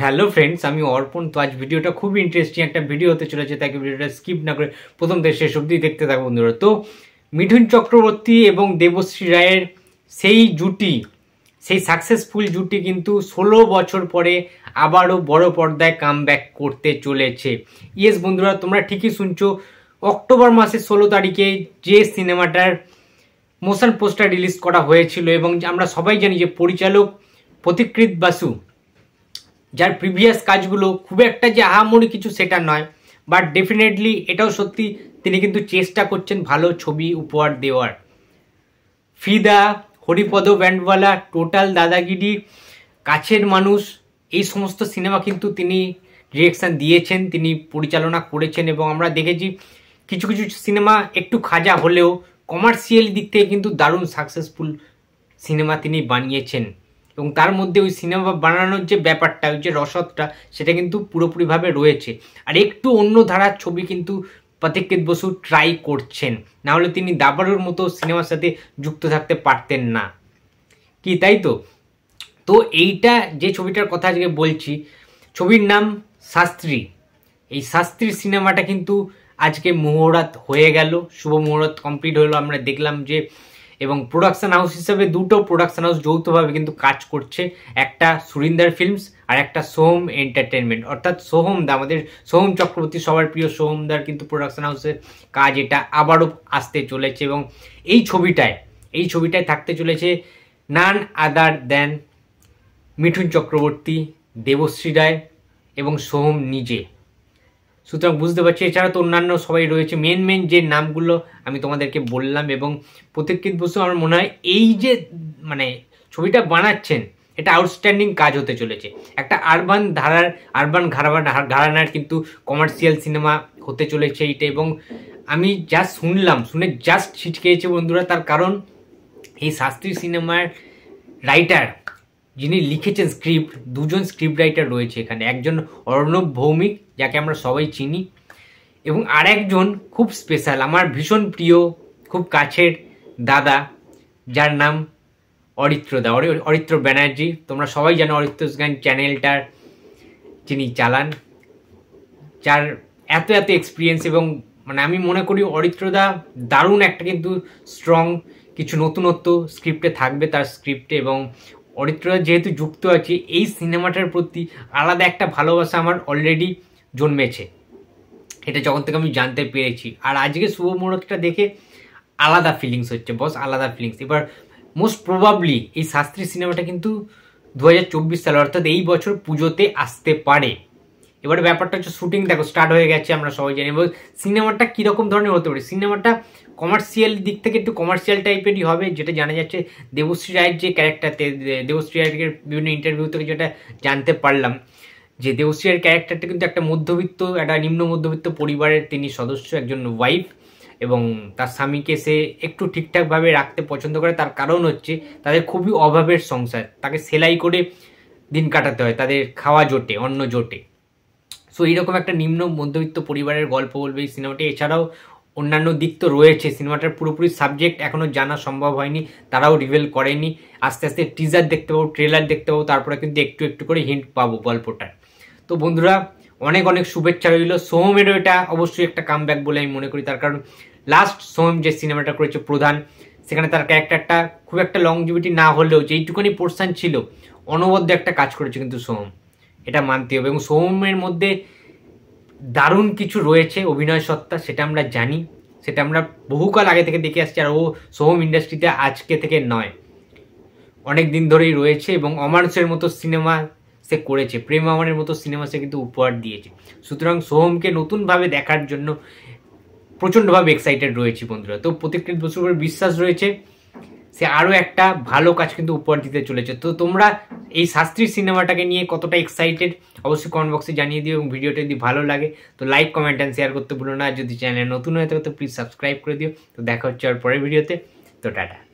hello friends আমি অর্পণ তো আজ ভিডিওটা খুব ইন্টারেস্টিং একটা ভিডিও হতে চলেছে তাকে ভিডিওটা স্কিপ না করে প্রথম থেকে শেষ অবধি দেখতে থাকো বন্ধুরা তো মিঠুন চক্রবর্তী এবং দেবশ্রী রায়ের সেই জুটি সেই সাকসেসফুল জুটি কিন্তু ষোলো বছর পরে আবারও বড় পর্দায় কাম করতে চলেছে ইয়েস বন্ধুরা তোমরা ঠিকই শুনছো অক্টোবর মাসের ষোলো তারিখে যে সিনেমাটার মোশন পোস্টার রিলিজ করা হয়েছিল এবং আমরা সবাই জানি যে পরিচালক প্রতিকৃত বাসু যার প্রিভিয়াস কাজগুলো খুব একটা যে আহামরি কিছু সেটা নয় বাট ডেফিনেটলি এটাও সত্যি তিনি কিন্তু চেষ্টা করছেন ভালো ছবি উপহার দেওয়ার ফিদা হরিপদ ব্যান্ডওয়ালা টোটাল দাদাগিরি কাছের মানুষ এই সমস্ত সিনেমা কিন্তু তিনি ডিরেকশান দিয়েছেন তিনি পরিচালনা করেছেন এবং আমরা দেখেছি কিছু কিছু সিনেমা একটু খাজা হলেও কমার্শিয়াল দিক থেকে কিন্তু দারুণ সাকসেসফুল সিনেমা তিনি বানিয়েছেন এবং তার মধ্যে ওই সিনেমা বানানোর যে ব্যাপারটা ওই যে রসদটা সেটা কিন্তু পুরোপুরিভাবে রয়েছে আর একটু অন্য ধারার ছবি কিন্তু প্রতীক্ষিত বসু ট্রাই করছেন না হলে তিনি দাবারুর মতো সিনেমার সাথে যুক্ত থাকতে পারতেন না কি তাই তো তো এইটা যে ছবিটার কথা আজকে বলছি ছবির নাম শাস্ত্রী এই শাস্ত্রীর সিনেমাটা কিন্তু আজকে মুহূর্ত হয়ে গেল শুভ মুহূর্ত কমপ্লিট হলো আমরা দেখলাম যে এবং প্রোডাকশান হাউস হিসেবে দুটো প্রোডাকশান হাউস যৌথভাবে কিন্তু কাজ করছে একটা সুরিন্দার ফিল্মস আর একটা সোহম এন্টারটেনমেন্ট অর্থাৎ সোহমদা আমাদের সোহম চক্রবর্তী সবার প্রিয় সোহমদার কিন্তু প্রোডাকশান হাউসের কাজ এটা আবারও আসতে চলেছে এবং এই ছবিটায় এই ছবিটায় থাকতে চলেছে নান আদার দেন মিঠুন চক্রবর্তী দেবশ্রী রায় এবং সোহম নিজে সুতরাং বুঝতে পারছি এছাড়া তো অন্যান্য সবাই রয়েছে মেন মেন যে নামগুলো আমি তোমাদেরকে বললাম এবং প্রতীক্ষিত বসু আমার মনে হয় এই যে মানে ছবিটা বানাচ্ছেন এটা আউটস্ট্যান্ডিং কাজ হতে চলেছে একটা আরবান ধারার আরবান ঘারাবান ঘারানার কিন্তু কমার্শিয়াল সিনেমা হতে চলেছে এইটা এবং আমি যা শুনলাম শুনে জাস্ট ছিটকেছে বন্ধুরা তার কারণ এই শাস্ত্রী সিনেমার রাইটার যিনি লিখেছেন স্ক্রিপ্ট দুজন স্ক্রিপ্ট রাইটার রয়েছে এখানে একজন অর্ণব ভৌমিক যাকে আমরা সবাই চিনি এবং আর একজন খুব স্পেশাল আমার ভীষণ প্রিয় খুব কাছের দাদা যার নাম অরিত্র দা অরিত্র ব্যানার্জি তোমরা সবাই জানো অরিত্র গান চ্যানেলটার যিনি চালান যার এত এত এক্সপিরিয়েন্স এবং মানে আমি মনে করি অরিত্রদা দারুণ একটা কিন্তু স্ট্রং কিছু নতুনত্ব স্ক্রিপ্টে থাকবে তার স্ক্রিপ্টে এবং অরিত্রদা যেহেতু যুক্ত আছে এই সিনেমাটার প্রতি আলাদা একটা ভালোবাসা আমার অলরেডি জন্মেছে এটা যখন থেকে আমি জানতে পেরেছি আর আজকে শুভ মুহূর্তটা দেখে আলাদা ফিলিংস হচ্ছে বস আলাদা ফিলিংস এবার মোস্ট প্রবাবলি এই শাস্ত্রী সিনেমাটা কিন্তু দু সালে অর্থাৎ এই বছর পুজোতে আসতে পারে এবারে ব্যাপারটা হচ্ছে শুটিং দেখো স্টার্ট হয়ে গেছে আমরা সবাই জানি এবং সিনেমাটা কীরকম ধরনের হতে পারে সিনেমাটা কমার্শিয়াল দিক থেকে একটু কমার্শিয়াল টাইপেরই হবে যেটা জানা যাচ্ছে দেবশ্রী রায়ের যে ক্যারেক্টারতে দেবশ্রী রায়ের বিভিন্ন ইন্টারভিউ থেকে যেটা জানতে পারলাম যে দেবশ্রী রায়ের ক্যারেক্টারটা কিন্তু একটা মধ্যবিত্ত একটা নিম্ন মধ্যবিত্ত পরিবারের তিনি সদস্য একজন ওয়াইফ এবং তার স্বামীকে সে একটু ঠিকঠাকভাবে রাখতে পছন্দ করে তার কারণ হচ্ছে তাদের খুবই অভাবের সংসার তাকে সেলাই করে দিন কাটাতে হয় তাদের খাওয়া জোটে অন্য জোটে সো এইরকম একটা নিম্ন মধ্যবিত্ত পরিবারের গল্প বলবে এই সিনেমাটি এছাড়াও অন্যান্য দিক তো রয়েছে সিনেমাটার পুরোপুরি সাবজেক্ট এখনও জানা সম্ভব হয়নি তারাও রিভেল করেনি আস্তে আস্তে টিজার দেখতে পাবো ট্রেলার দেখতে পাবো তারপরে কিন্তু একটু একটু করে হিন্ট পাবো গল্পটার তো বন্ধুরা অনেক অনেক শুভেচ্ছা রইল সোহমেরও এটা অবশ্যই একটা কাম বলে আমি মনে করি তার কারণ লাস্ট সোহম যে সিনেমাটা করেছে প্রধান সেখানে তার ক্যারেক্টারটা খুব একটা লং জিবিটি না হলেও যেইটুকুনি পোর্শান ছিল অনবদ্য একটা কাজ করেছে কিন্তু সোহম এটা মানতে হবে এবং সৌম্যের মধ্যে দারুণ কিছু রয়েছে অভিনয় সত্তা সেটা আমরা জানি সেটা আমরা বহুকাল আগে থেকে দেখে আসছি আর ও সোহম ইন্ডাস্ট্রিতে আজকে থেকে নয় অনেক দিন ধরেই রয়েছে এবং অমানুষের মতো সিনেমা সে করেছে প্রেম আমানের মতো সিনেমা সে কিন্তু উপহার দিয়েছে সুতরাং সোহমকে নতুনভাবে দেখার জন্য প্রচণ্ডভাবে এক্সাইটেড রয়েছে বন্ধুরা তো প্রতিকৃত বসুর বিশ্বাস রয়েছে সে আরও একটা ভালো কাজ কিন্তু উপহার দিতে চলেছে তো তোমরা এই শাস্ত্রীর সিনেমাটাকে নিয়ে কতটা এক্সাইটেড অবশ্যই কমেন্ট বক্সে জানিয়ে দিও এবং ভিডিওটা যদি ভালো লাগে তো লাইক কমেন্ট অ্যান্ড শেয়ার করতে ভুলো না যদি চ্যানেল নতুন হয়ে থাকে তো প্লিজ সাবস্ক্রাইব করে দিও তো দেখা হচ্ছে আর পরের ভিডিওতে তো টাটা